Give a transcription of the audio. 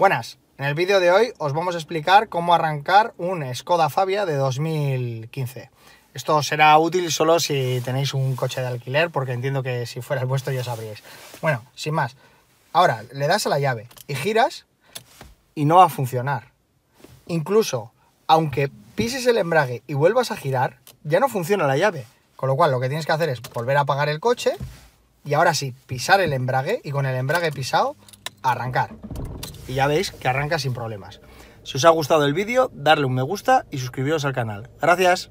Buenas, en el vídeo de hoy os vamos a explicar cómo arrancar un Skoda Fabia de 2015. Esto será útil solo si tenéis un coche de alquiler, porque entiendo que si fuera el vuestro ya sabríais. Bueno, sin más. Ahora, le das a la llave y giras y no va a funcionar. Incluso, aunque pises el embrague y vuelvas a girar, ya no funciona la llave. Con lo cual, lo que tienes que hacer es volver a apagar el coche y ahora sí, pisar el embrague y con el embrague pisado, arrancar y ya veis que arranca sin problemas. Si os ha gustado el vídeo, darle un me gusta y suscribiros al canal. Gracias.